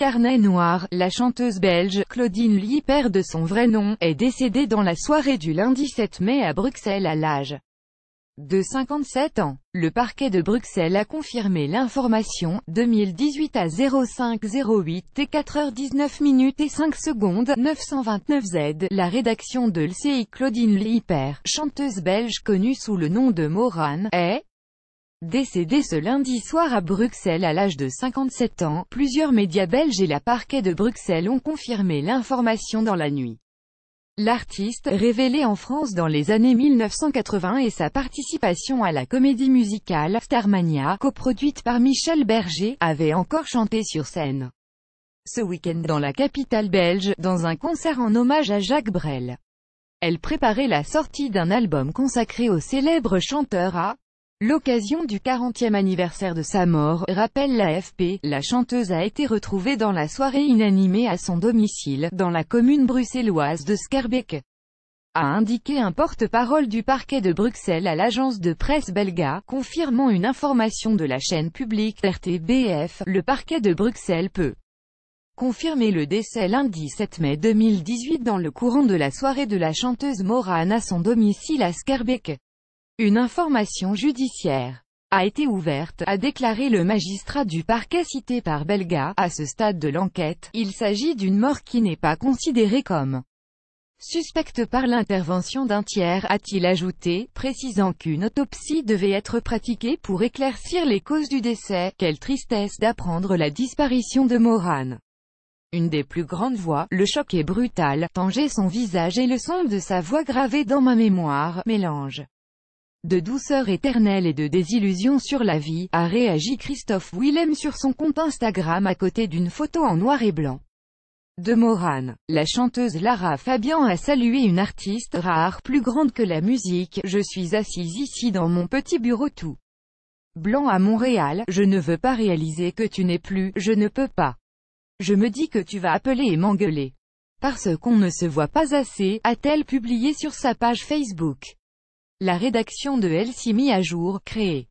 Carnet noir, la chanteuse belge, Claudine Lee, de son vrai nom, est décédée dans la soirée du lundi 7 mai à Bruxelles à l'âge de 57 ans. Le parquet de Bruxelles a confirmé l'information, 2018 à 0508 et 4h19 minutes et 5 secondes, 929 Z. La rédaction de l'CI Claudine Lieper, chanteuse belge connue sous le nom de Morane, est Décédé ce lundi soir à Bruxelles à l'âge de 57 ans, plusieurs médias belges et la parquet de Bruxelles ont confirmé l'information dans la nuit. L'artiste, révélé en France dans les années 1980 et sa participation à la comédie musicale Starmania, coproduite par Michel Berger, avait encore chanté sur scène. Ce week-end dans la capitale belge, dans un concert en hommage à Jacques Brel. Elle préparait la sortie d'un album consacré au célèbre chanteur à L'occasion du 40e anniversaire de sa mort, rappelle l'AFP, la chanteuse a été retrouvée dans la soirée inanimée à son domicile, dans la commune bruxelloise de Skerbeek, a indiqué un porte-parole du parquet de Bruxelles à l'agence de presse belga, confirmant une information de la chaîne publique RTBF, le parquet de Bruxelles peut confirmer le décès lundi 7 mai 2018 dans le courant de la soirée de la chanteuse Morane à son domicile à Skerbeek. Une information judiciaire a été ouverte, a déclaré le magistrat du parquet cité par Belga. À ce stade de l'enquête, il s'agit d'une mort qui n'est pas considérée comme suspecte par l'intervention d'un tiers, a-t-il ajouté, précisant qu'une autopsie devait être pratiquée pour éclaircir les causes du décès. Quelle tristesse d'apprendre la disparition de Morane. Une des plus grandes voix, le choc est brutal, Tanger son visage et le son de sa voix gravé dans ma mémoire, mélange de douceur éternelle et de désillusion sur la vie, a réagi Christophe Willem sur son compte Instagram à côté d'une photo en noir et blanc. De Morane, la chanteuse Lara Fabian a salué une artiste rare plus grande que la musique, je suis assise ici dans mon petit bureau tout blanc à Montréal, je ne veux pas réaliser que tu n'es plus, je ne peux pas. Je me dis que tu vas appeler et m'engueuler. Parce qu'on ne se voit pas assez, a-t-elle publié sur sa page Facebook. La rédaction de LCMI à jour, créée